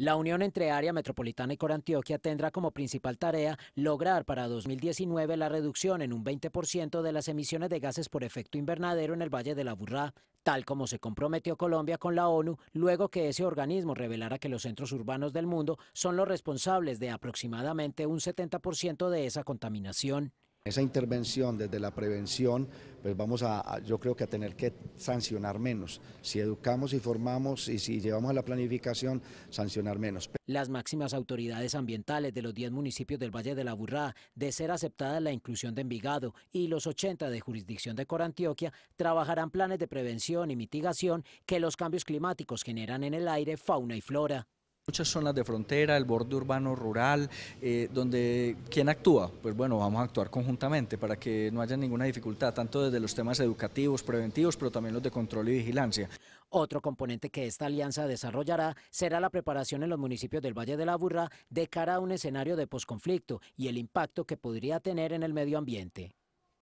La unión entre área metropolitana y Corantioquia tendrá como principal tarea lograr para 2019 la reducción en un 20% de las emisiones de gases por efecto invernadero en el Valle de la Burrá, tal como se comprometió Colombia con la ONU luego que ese organismo revelara que los centros urbanos del mundo son los responsables de aproximadamente un 70% de esa contaminación esa intervención desde la prevención, pues vamos a, yo creo que a tener que sancionar menos. Si educamos y formamos y si llevamos a la planificación, sancionar menos. Las máximas autoridades ambientales de los 10 municipios del Valle de la Burrá, de ser aceptada la inclusión de Envigado y los 80 de jurisdicción de Corantioquia, trabajarán planes de prevención y mitigación que los cambios climáticos generan en el aire, fauna y flora. Muchas zonas de frontera, el borde urbano rural, eh, donde ¿quién actúa? Pues bueno, vamos a actuar conjuntamente para que no haya ninguna dificultad, tanto desde los temas educativos, preventivos, pero también los de control y vigilancia. Otro componente que esta alianza desarrollará será la preparación en los municipios del Valle de la Burra de cara a un escenario de posconflicto y el impacto que podría tener en el medio ambiente.